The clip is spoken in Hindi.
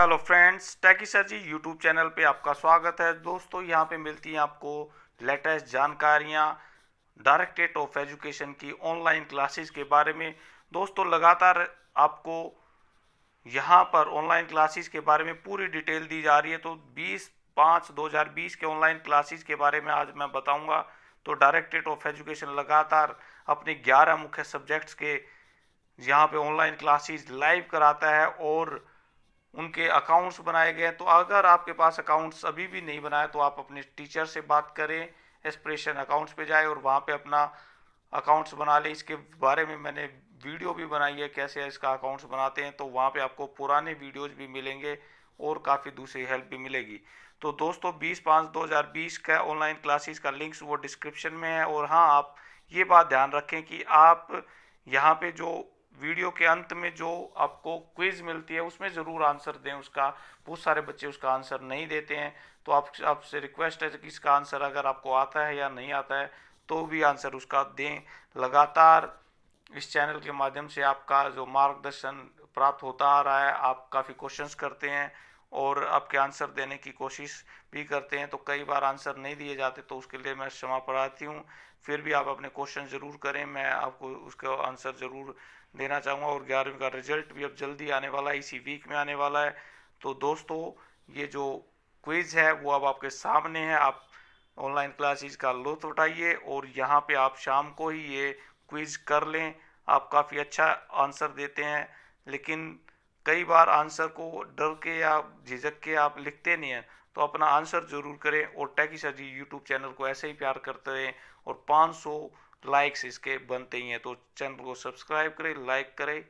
hello friends Techy sir ji YouTube channel पे आपका स्वागत है दोस्तों यहाँ पे मिलती हैं आपको लेटेस्ट जानकारियाँ डायरेक्टेट ऑफ एजुकेशन की ऑनलाइन क्लासेस के बारे में दोस्तों लगातार आपको यहाँ पर ऑनलाइन क्लासेस के बारे में पूरी डिटेल दी जा रही है तो 20 पाँच 2020 के ऑनलाइन क्लासेज के बारे में आज मैं बताऊँगा तो डायरेक्टेट ऑफ एजुकेशन लगातार अपने ग्यारह मुख्य सब्जेक्ट्स के यहाँ पर ऑनलाइन क्लासेज लाइव कराता है और उनके अकाउंट्स बनाए गए तो अगर आपके पास अकाउंट्स अभी भी नहीं बनाए तो आप अपने टीचर से बात करें एस्परेशन अकाउंट्स पे जाए और वहाँ पे अपना अकाउंट्स बना लें इसके बारे में मैंने वीडियो भी बनाई है कैसे इसका अकाउंट्स बनाते हैं तो वहाँ पे आपको पुराने वीडियोज़ भी मिलेंगे और काफ़ी दूसरी हेल्प भी मिलेगी तो दोस्तों बीस पाँच दो का ऑनलाइन क्लासेस का लिंक्स वो डिस्क्रिप्शन में है और हाँ आप ये बात ध्यान रखें कि आप यहाँ पे जो वीडियो के अंत में जो आपको क्विज मिलती है उसमें ज़रूर आंसर दें उसका बहुत सारे बच्चे उसका आंसर नहीं देते हैं तो आप आपसे रिक्वेस्ट है कि इसका आंसर अगर आपको आता है या नहीं आता है तो भी आंसर उसका दें लगातार इस चैनल के माध्यम से आपका जो मार्गदर्शन प्राप्त होता आ रहा है आप काफ़ी क्वेश्चंस करते हैं और आपके आंसर देने की कोशिश भी करते हैं तो कई बार आंसर नहीं दिए जाते तो उसके लिए मैं क्षमा प्रार्थी हूँ फिर भी आप अपने क्वेश्चन ज़रूर करें मैं आपको उसका आंसर ज़रूर देना चाहूँगा और ग्यारहवीं का रिजल्ट भी अब जल्दी आने वाला है इसी वीक में आने वाला है तो दोस्तों ये जो क्विज़ है वो अब आपके सामने है आप ऑनलाइन क्लासेस का लुत्फ उठाइए और यहाँ पे आप शाम को ही ये क्विज़ कर लें आप काफ़ी अच्छा आंसर देते हैं लेकिन कई बार आंसर को डर के या झिझक के आप लिखते नहीं हैं तो अपना आंसर ज़रूर करें और Techy sir ji YouTube channel को ऐसे ही प्यार करते हैं और 500 लाइक्स इसके बनते ही हैं तो चैनल को सब्सक्राइब करें लाइक करें